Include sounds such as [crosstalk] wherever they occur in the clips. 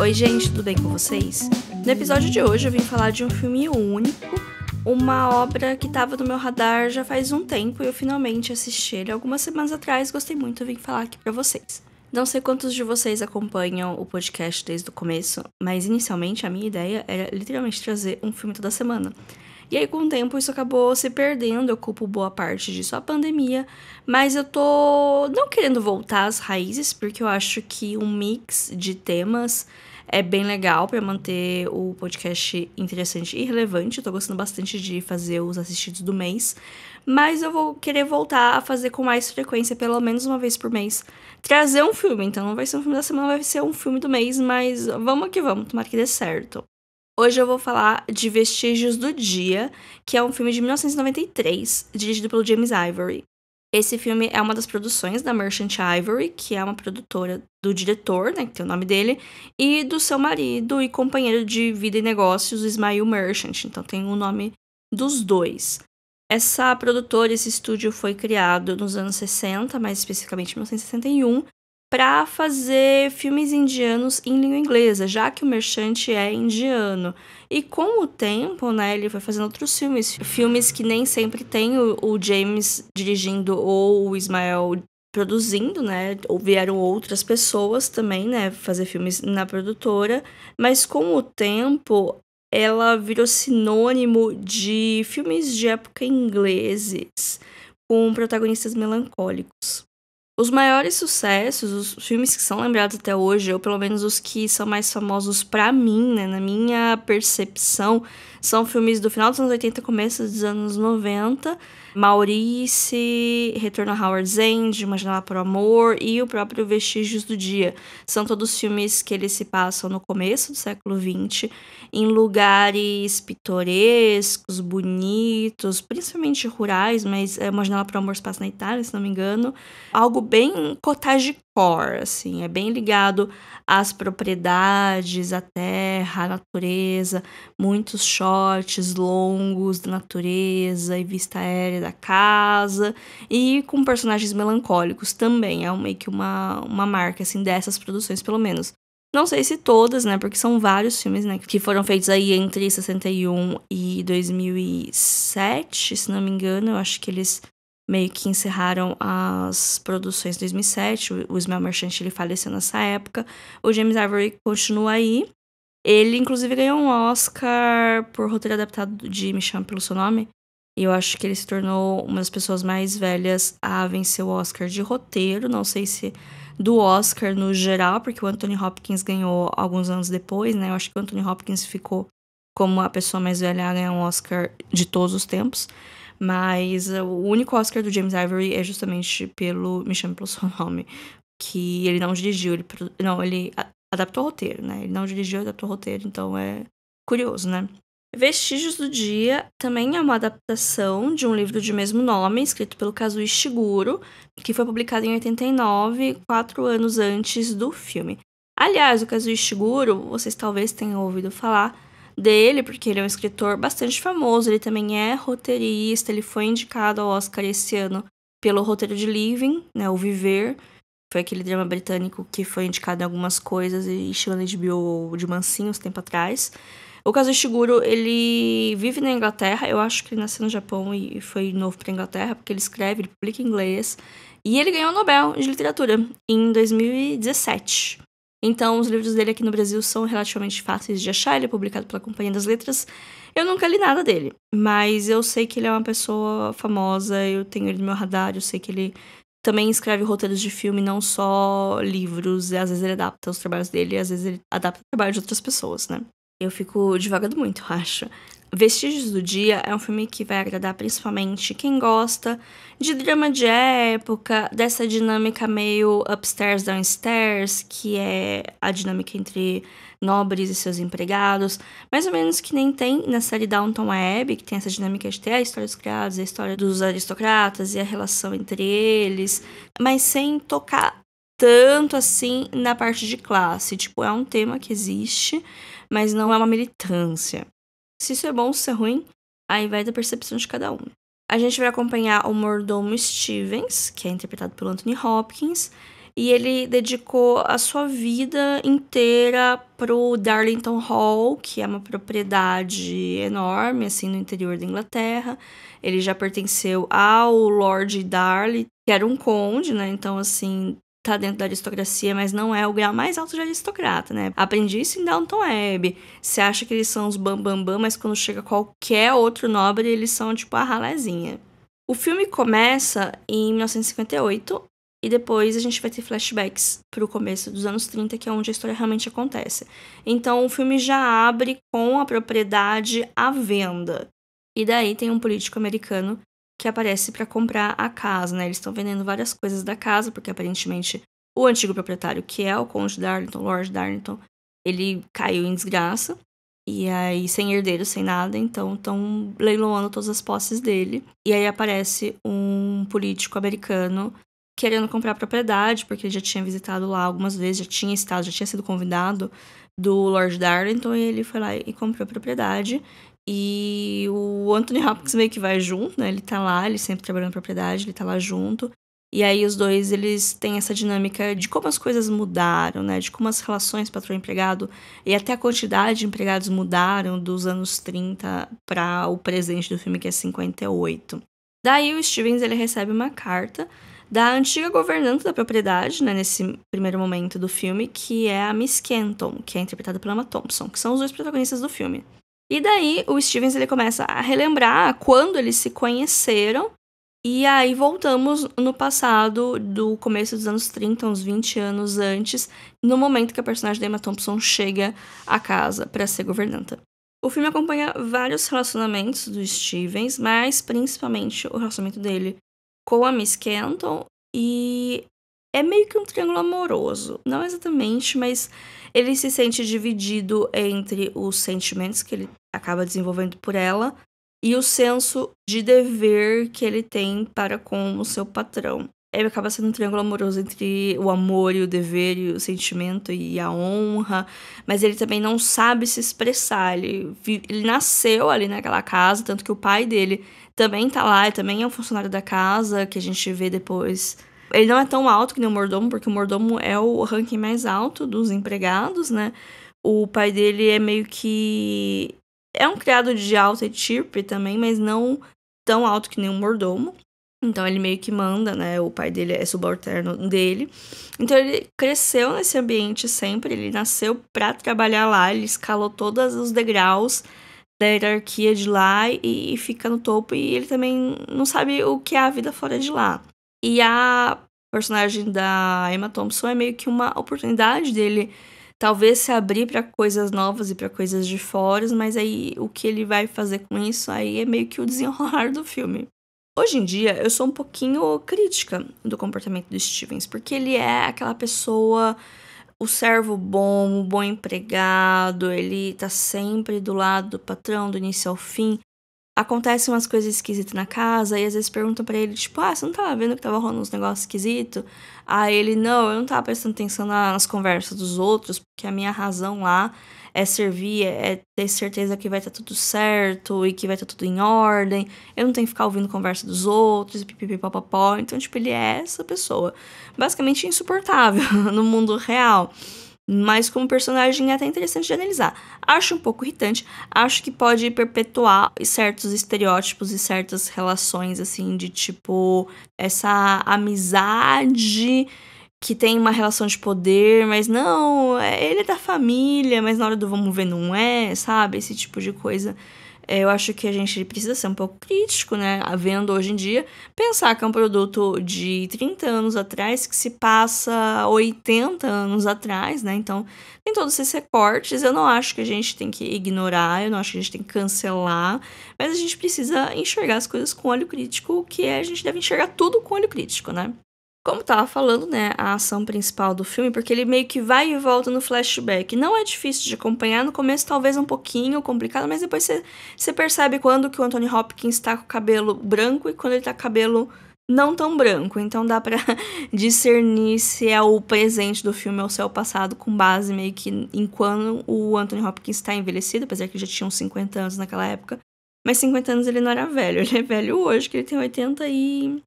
Oi, gente, tudo bem com vocês? No episódio de hoje eu vim falar de um filme único, uma obra que estava no meu radar já faz um tempo e eu finalmente assisti ele algumas semanas atrás, gostei muito e vim falar aqui para vocês. Não sei quantos de vocês acompanham o podcast desde o começo, mas inicialmente a minha ideia era literalmente trazer um filme toda semana. E aí, com o tempo, isso acabou se perdendo. Eu culpo boa parte disso à pandemia. Mas eu tô não querendo voltar às raízes, porque eu acho que um mix de temas é bem legal para manter o podcast interessante e relevante. Eu tô gostando bastante de fazer os assistidos do mês, mas eu vou querer voltar a fazer com mais frequência, pelo menos uma vez por mês, trazer um filme. Então não vai ser um filme da semana, vai ser um filme do mês, mas vamos que vamos, tomara que dê certo. Hoje eu vou falar de Vestígios do Dia, que é um filme de 1993, dirigido pelo James Ivory. Esse filme é uma das produções da Merchant Ivory, que é uma produtora do diretor, né, que tem o nome dele, e do seu marido e companheiro de vida e negócios, Ismail Merchant. Então tem o nome dos dois. Essa produtora, esse estúdio foi criado nos anos 60, mais especificamente em 1961, para fazer filmes indianos em língua inglesa, já que o Merchante é indiano. E com o tempo, né, ele foi fazendo outros filmes, filmes que nem sempre tem o, o James dirigindo ou o Ismael produzindo, né? Ou vieram outras pessoas também, né, fazer filmes na produtora, mas com o tempo ela virou sinônimo de filmes de época ingleses com protagonistas melancólicos. Os maiores sucessos, os filmes que são lembrados até hoje, ou pelo menos os que são mais famosos para mim, né, na minha percepção, são filmes do final dos anos 80, começo dos anos 90, Maurice, Retorno a Howard's End, Uma Janela para o Amor e o próprio Vestígios do Dia. São todos filmes que eles se passam no começo do século XX, em lugares pitorescos, bonitos, principalmente rurais, mas eh, Uma Janela para o Amor se passa na Itália, se não me engano. Algo bem cottage core, assim, é bem ligado às propriedades, à terra, à natureza, muitos shots longos da natureza e vista aérea da casa, e com personagens melancólicos também, é meio que uma, uma marca, assim, dessas produções, pelo menos. Não sei se todas, né? Porque são vários filmes, né? Que foram feitos aí entre 61 e 2007, se não me engano. Eu acho que eles meio que encerraram as produções em 2007. O Ismael Merchant ele faleceu nessa época. O James Ivory continua aí. Ele, inclusive, ganhou um Oscar por roteiro adaptado de Me Chama Pelo Seu Nome. E eu acho que ele se tornou uma das pessoas mais velhas a vencer o Oscar de roteiro. Não sei se do Oscar no geral, porque o Anthony Hopkins ganhou alguns anos depois, né? Eu acho que o Anthony Hopkins ficou como a pessoa mais velha a ganhar um Oscar de todos os tempos. Mas eh, o único Oscar do James Ivory é justamente pelo Me Chame Pelo Seu Nome, que ele não dirigiu, ele, não, ele adaptou o roteiro, né? Ele não dirigiu, adaptou o roteiro, então é curioso, né? Vestígios do Dia também é uma adaptação de um livro de mesmo nome, escrito pelo Kazuo Ishiguro, que foi publicado em 89, quatro anos antes do filme. Aliás, o Kazuo Ishiguro, vocês talvez tenham ouvido falar, dele, porque ele é um escritor bastante famoso, ele também é roteirista, ele foi indicado ao Oscar esse ano pelo roteiro de Living, né, o Viver, foi aquele drama britânico que foi indicado em algumas coisas e chegou de HBO de mansinho uns tempo atrás. O caso Ishiguro, ele vive na Inglaterra, eu acho que ele nasceu no Japão e foi novo para Inglaterra, porque ele escreve, ele publica em inglês, e ele ganhou o Nobel de Literatura em 2017. Então, os livros dele aqui no Brasil são relativamente fáceis de achar, ele é publicado pela Companhia das Letras. Eu nunca li nada dele, mas eu sei que ele é uma pessoa famosa, eu tenho ele no meu radar, eu sei que ele também escreve roteiros de filme, não só livros, às vezes ele adapta os trabalhos dele, às vezes ele adapta o trabalho de outras pessoas, né? Eu fico devagando muito, [laughs] eu acho. Vestígios do Dia é um filme que vai agradar principalmente quem gosta de drama de época, dessa dinâmica meio upstairs, downstairs, que é a dinâmica entre nobres e seus empregados, mais ou menos que nem tem na série Downton Abbey, que tem essa dinâmica de ter a história dos criados, a história dos aristocratas e a relação entre eles, mas sem tocar tanto assim na parte de classe. Tipo, é um tema que existe, mas não é uma militância se isso é bom, se é ruim, aí vai da percepção de cada um. A gente vai acompanhar o mordomo Stevens, que é interpretado pelo Anthony Hopkins, e ele dedicou a sua vida inteira pro Darlington Hall, que é uma propriedade enorme assim no interior da Inglaterra. Ele já pertenceu ao Lord Darley, que era um conde, né? Então assim, está dentro da aristocracia, mas não é o grau mais alto de aristocrata, né? Aprendi isso em Downton Abbey. Você acha que eles são os bambambam, bam, bam, mas quando chega qualquer outro nobre, eles são tipo a ralezinha. O filme começa em 1958 e depois a gente vai ter flashbacks para o começo dos anos 30, que é onde a história realmente acontece. Então o filme já abre com a propriedade à venda. E daí tem um político americano que aparece para comprar a casa, né? Eles estão vendendo várias coisas da casa, porque aparentemente o antigo proprietário, que é o Conde Darlington, Lord Darlington, ele caiu em desgraça. E aí, sem herdeiro, sem nada, então estão leiloando todas as posses dele. E aí aparece um político americano querendo comprar propriedade, porque ele já tinha visitado lá algumas vezes, já tinha estado, já tinha sido convidado do Lord Darlington, e ele foi lá e comprou a propriedade. E o Anthony Hopkins meio que vai junto, né? Ele tá lá, ele sempre trabalhando na propriedade, ele tá lá junto. E aí os dois, eles têm essa dinâmica de como as coisas mudaram, né? De como as relações patrão-empregado e até a quantidade de empregados mudaram dos anos 30 para o presente do filme, que é 58. Daí o Stevens, ele recebe uma carta da antiga governanta da propriedade, né, nesse primeiro momento do filme, que é a Miss Kenton, que é interpretada pela Emma Thompson, que são os dois protagonistas do filme. E daí o Stevens ele começa a relembrar quando eles se conheceram. E aí voltamos no passado do começo dos anos 30, uns 20 anos antes, no momento que a personagem da Emma Thompson chega à casa para ser governanta. O filme acompanha vários relacionamentos do Stevens, mas principalmente o relacionamento dele com a Miss Kenton e é meio que um triângulo amoroso. Não exatamente, mas ele se sente dividido entre os sentimentos que ele acaba desenvolvendo por ela e o senso de dever que ele tem para com o seu patrão. Ele acaba sendo um triângulo amoroso entre o amor e o dever e o sentimento e a honra, mas ele também não sabe se expressar. Ele, ele nasceu ali naquela casa, tanto que o pai dele também tá lá, e também é um funcionário da casa, que a gente vê depois ele não é tão alto que nem o mordomo, porque o mordomo é o ranking mais alto dos empregados, né? O pai dele é meio que. É um criado de alta etirpe também, mas não tão alto que nem o mordomo. Então ele meio que manda, né? O pai dele é subalterno dele. Então ele cresceu nesse ambiente sempre, ele nasceu para trabalhar lá, ele escalou todos os degraus da hierarquia de lá e, fica no topo e ele também não sabe o que é a vida fora de lá. E a personagem da Emma Thompson é meio que uma oportunidade dele talvez se abrir para coisas novas e para coisas de fora, mas aí o que ele vai fazer com isso aí é meio que o desenrolar do filme. Hoje em dia, eu sou um pouquinho crítica do comportamento do Stevens, porque ele é aquela pessoa, o servo bom, o bom empregado, ele tá sempre do lado do patrão, do início ao fim acontecem umas coisas esquisitas na casa e às vezes perguntam para ele, tipo, ah, você não tava tá vendo que tava rolando uns negócios esquisitos? Aí ele, não, eu não tava prestando atenção nas conversas dos outros, porque a minha razão lá é servir, é, é ter certeza que vai estar tá tudo certo e que vai estar tá tudo em ordem. Eu não tenho que ficar ouvindo conversa dos outros, pipipipopopó. Então, tipo, ele é essa pessoa. Basicamente insuportável [laughs] no mundo real. Mas como personagem é até interessante de analisar. Acho um pouco irritante, acho que pode perpetuar certos estereótipos e certas relações, assim, de tipo, essa amizade que tem uma relação de poder, mas não, é, ele é da família, mas na hora do vamos ver não é, sabe? Esse tipo de coisa é, eu acho que a gente precisa ser um pouco crítico, né? Vendo hoje em dia, pensar que é um produto de 30 anos atrás que se passa 80 anos atrás, né? Então, tem todos esses recortes. Eu não acho que a gente tem que ignorar, eu não acho que a gente tem que cancelar, mas a gente precisa enxergar as coisas com olho crítico, que é a gente deve enxergar tudo com olho crítico, né? Como tava falando, né, a ação principal do filme, porque ele meio que vai e volta no flashback. Não é difícil de acompanhar, no começo talvez um pouquinho complicado, mas depois você percebe quando que o Anthony Hopkins está com o cabelo branco e quando ele tá com o cabelo não tão branco. Então dá para [laughs] discernir se é o presente do filme ou se é o passado, com base meio que em quando o Anthony Hopkins está envelhecido, apesar que já tinha uns 50 anos naquela época. Mas 50 anos ele não era velho, [laughs] ele é velho hoje, que ele tem 80 e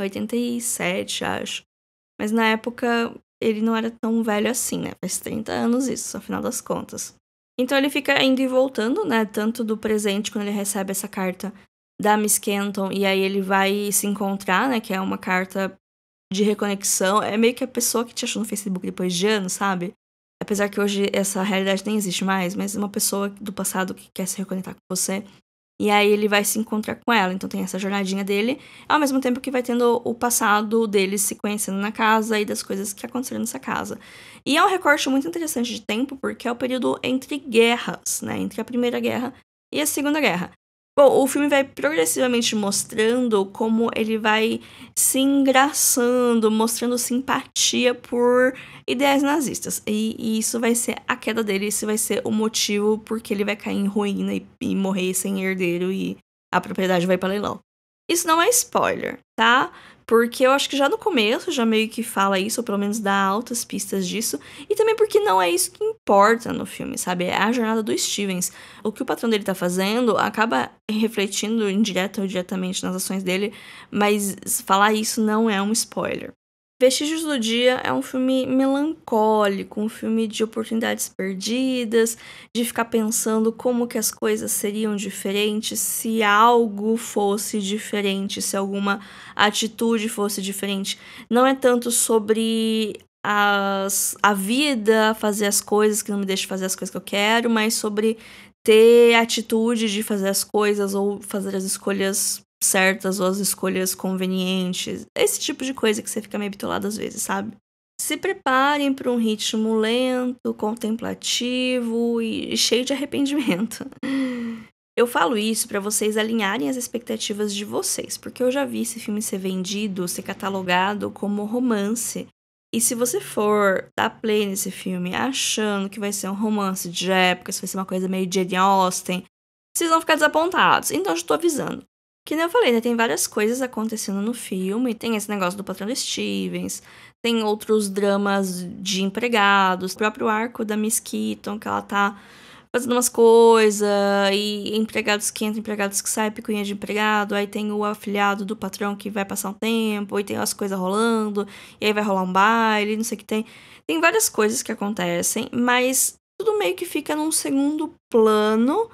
87, acho. Mas na época ele não era tão velho assim, né? Faz 30 anos isso, afinal das contas. Então ele fica indo e voltando, né? Tanto do presente quando ele recebe essa carta da Miss Kenton e aí ele vai se encontrar, né? Que é uma carta de reconexão. É meio que a pessoa que te achou no Facebook depois de anos, sabe? Apesar que hoje essa realidade nem existe mais, mas uma pessoa do passado que quer se reconectar com você e aí ele vai se encontrar com ela. Então tem essa jornadinha dele, ao mesmo tempo que vai tendo o passado deles se conhecendo na casa e das coisas que aconteceram nessa casa. E é um recorte muito interessante de tempo, porque é o período entre guerras, né? Entre a Primeira Guerra e a Segunda Guerra. Bom, o filme vai progressivamente mostrando como ele vai se engraçando, mostrando simpatia por ideias nazistas. E, e, isso vai ser a queda dele, isso vai ser o motivo porque ele vai cair em ruína e, e morrer sem herdeiro e a propriedade vai para leilão. Isso não é spoiler, tá? Porque eu acho que já no começo já meio que fala isso, ou pelo menos dá altas pistas disso, e também porque não é isso que importa no filme, sabe? É a jornada do Stevens. O que o patrão dele tá fazendo acaba refletindo indireta ou diretamente nas ações dele, mas falar isso não é um spoiler. Vestígios do Dia é um filme melancólico, um filme de oportunidades perdidas, de ficar pensando como que as coisas seriam diferentes se algo fosse diferente, se alguma atitude fosse diferente. Não é tanto sobre as, a vida, fazer as coisas que não me deixa fazer as coisas que eu quero, mas sobre ter atitude de fazer as coisas ou fazer as escolhas certas ou as escolhas convenientes. Esse tipo de coisa que você fica meio bitolado às vezes, sabe? Se preparem para um ritmo lento, contemplativo e cheio de arrependimento. Eu falo isso para vocês alinharem as expectativas de vocês, porque eu já vi esse filme ser vendido, ser catalogado como romance. E se você for dar play nesse filme achando que vai ser um romance de época, se vai ser uma coisa meio de Jane Austen, vocês vão ficar desapontados. Então, eu já estou avisando. Que nem eu falei, né? Tem várias coisas acontecendo no filme. Tem esse negócio do patrão Stevens, tem outros dramas de empregados, o próprio arco da Miss Keaton, que ela tá fazendo umas coisas, e empregados que entram, empregados que saem, picuinha de empregado, aí tem o afiliado do patrão que vai passar um tempo, e tem as coisas rolando, e aí vai rolar um baile, não sei o que tem. Tem várias coisas que acontecem, mas tudo meio que fica num segundo plano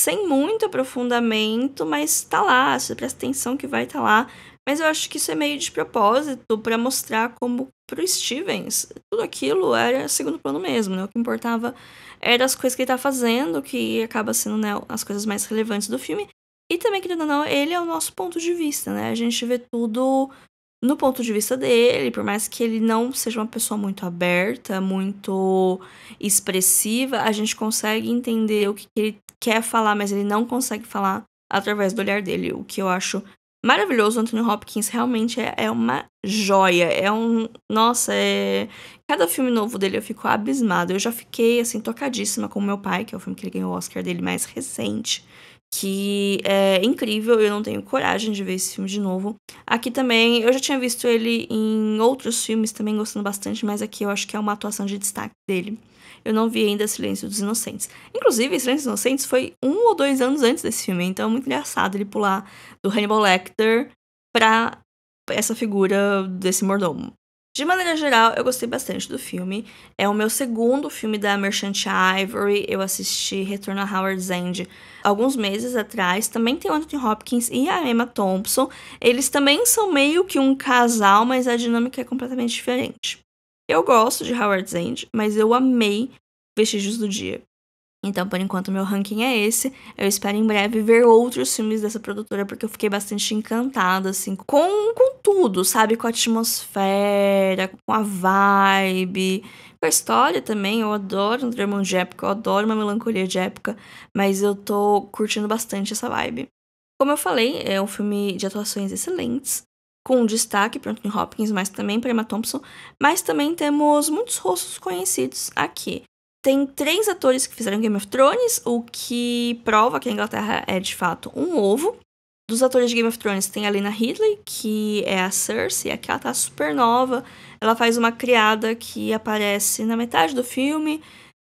sem muito aprofundamento, mas tá lá, você presta atenção que vai estar tá lá. Mas eu acho que isso é meio de propósito para mostrar como pro Stevens tudo aquilo era segundo plano mesmo, né? O que importava era as coisas que ele tá fazendo, que acaba sendo né, as coisas mais relevantes do filme. E também, querendo ou não, ele é o nosso ponto de vista, né? A gente vê tudo no ponto de vista dele, por mais que ele não seja uma pessoa muito aberta, muito expressiva, a gente consegue entender o que ele quer falar, mas ele não consegue falar através do olhar dele, o que eu acho maravilhoso. Anthony Hopkins realmente é, é uma joia, é um. Nossa, é. Cada filme novo dele eu fico abismada. Eu já fiquei, assim, tocadíssima com o Meu Pai, que é o filme que ele ganhou o Oscar dele mais recente que é incrível, eu não tenho coragem de ver esse filme de novo. Aqui também, eu já tinha visto ele em outros filmes também, gostando bastante, mas aqui eu acho que é uma atuação de destaque dele. Eu não vi ainda Silêncio dos Inocentes. Inclusive, Silêncio dos Inocentes foi um ou dois anos antes desse filme, então é muito engraçado ele pular do Hannibal Lecter pra essa figura desse mordomo. De maneira geral, eu gostei bastante do filme. É o meu segundo filme da Merchant Ivory. Eu assisti Retorno a Howard's End alguns meses atrás. Também tem o Anthony Hopkins e a Emma Thompson. Eles também são meio que um casal, mas a dinâmica é completamente diferente. Eu gosto de Howard's End, mas eu amei Vestígios do Dia. Então, por enquanto, meu ranking é esse. Eu espero em breve ver outros filmes dessa produtora, porque eu fiquei bastante encantada, assim, com, com tudo, sabe? Com a atmosfera, com a vibe, com a história também. Eu adoro um drama de época, eu adoro uma melancolia de época, mas eu tô curtindo bastante essa vibe. Como eu falei, é um filme de atuações excelentes, com destaque para Anthony Hopkins, mas também para Emma Thompson, mas também temos muitos rostos conhecidos aqui. Tem três atores que fizeram Game of Thrones, o que prova que a Inglaterra é de fato um ovo. Dos atores de Game of Thrones tem a Lena Headey, que é a Cersei, aqui ela tá super nova. Ela faz uma criada que aparece na metade do filme.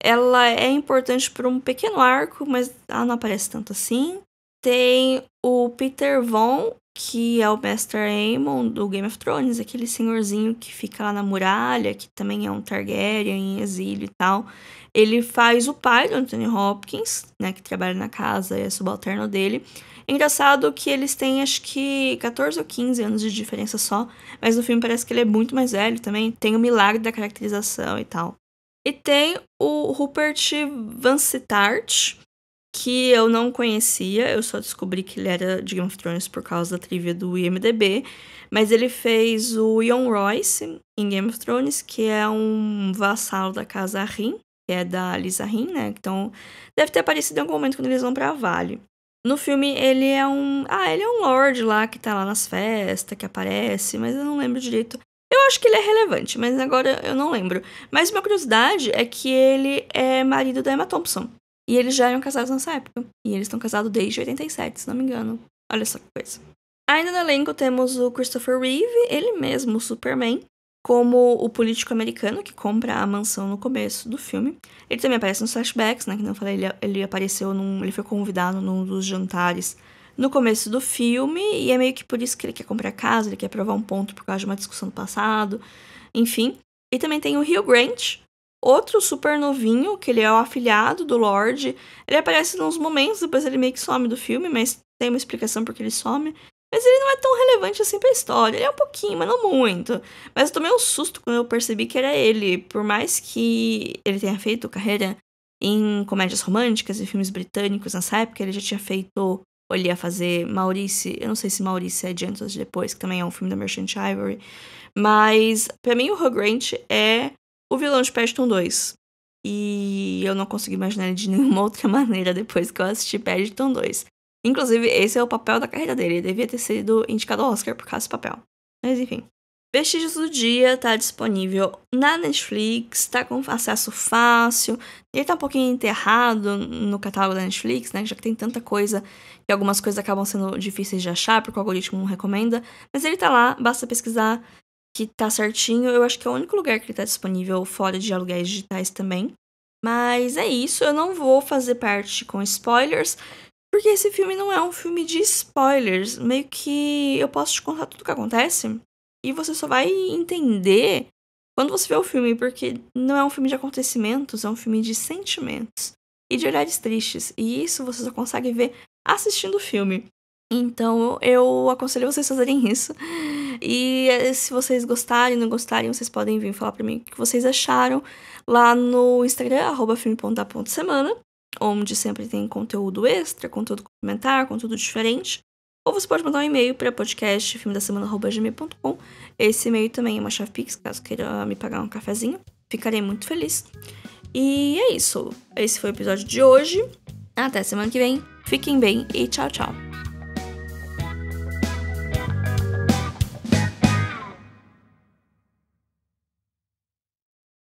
Ela é importante por um pequeno arco, mas ela não aparece tanto assim. Tem o Peter Vaughn, que é o Master Aemon do Game of Thrones, aquele senhorzinho que fica lá na muralha, que também é um Targaryen em exílio e tal. Ele faz o pai do Anthony Hopkins, né, que trabalha na casa e é subalterno dele. engraçado que eles têm acho que 14 ou 15 anos de diferença só, mas no filme parece que ele é muito mais velho também. Tem o milagre da caracterização e tal. E tem o Rupert Van Sittart, que eu não conhecia, eu só descobri que ele era de Game of Thrones por causa da trivia do IMDB, mas ele fez o Ion Royce em Game of Thrones, que é um vassalo da casa Rin, que é da Lisa Rin, né? Então, deve ter aparecido em algum momento quando eles vão pra Vale. No filme, ele é um. Ah, ele é um lord lá que tá lá nas festas, que aparece, mas eu não lembro direito. Eu acho que ele é relevante, mas agora eu não lembro. Mas uma curiosidade é que ele é marido da Emma Thompson. E eles já eram casados nessa época. E eles estão casados desde 87, se não me engano. Olha só que coisa. Ainda no elenco temos o Christopher Reeve, ele mesmo, o Superman, como o político americano que compra a mansão no começo do filme. Ele também aparece nos flashbacks, né? Que não falei, ele, ele apareceu num. ele foi convidado num dos jantares no começo do filme, e é meio que por isso que ele quer comprar casa, ele quer provar um ponto por causa de uma discussão do passado, enfim. E também tem o Hugh Grant, outro super novinho, que ele é o afilhado do Lorde. Ele aparece nos momentos, depois ele meio que some do filme, mas tem uma explicação porque ele some. Mas ele não é tão relevante assim pra história. Ele é um pouquinho, mas não muito. Mas eu tomei um susto quando eu percebi que era ele. Por mais que ele tenha feito carreira em comédias românticas e filmes britânicos nessa época, ele já tinha feito. Ou ele ia fazer Maurice. Eu não sei se Maurice é de de depois, que também é um filme da Merchant Ivory. Mas, para mim, o Hugh Grant é o vilão de Paddington é 2. E eu não consegui imaginar ele de nenhuma [laughs] outra maneira depois que eu assisti Paddington então 2. Inclusive, esse é o papel da carreira dele. Ele devia ter sido indicado ao Oscar por causa desse papel. Mas enfim. Vestígios do Dia tá disponível na Netflix, tá com acesso fácil. Ele tá um pouquinho enterrado no catálogo da Netflix, né? Já que tem tanta coisa e algumas coisas acabam sendo difíceis de achar, porque o algoritmo não recomenda. Mas ele tá lá, basta pesquisar que tá certinho. Eu acho que é o único lugar que ele tá disponível fora de aluguéis digitais também. Mas é isso, eu não vou fazer parte com spoilers, porque esse filme não é um filme de spoilers. Meio que eu posso te contar tudo o que acontece e você só vai entender quando você vê o filme, porque não é um filme de acontecimentos, é um filme de sentimentos e de olhares tristes. E isso você só consegue ver assistindo o filme. Então eu aconselho vocês a fazerem [laughs] isso. E eh, se vocês gostarem, não gostarem, vocês podem vir falar para mim o que vocês acharam lá no Instagram, arroba filme.da.semana, onde sempre tem conteúdo extra, conteúdo complementar, conteúdo diferente. Ou você pode mandar um e-mail para podcast filmedasemana.gmail.com. Esse e-mail também é uma chave Pix, caso queira me pagar um cafezinho. Ficarei muito feliz. E é isso. Esse foi o episódio de hoje. Até semana que vem. Fiquem bem e tchau, tchau.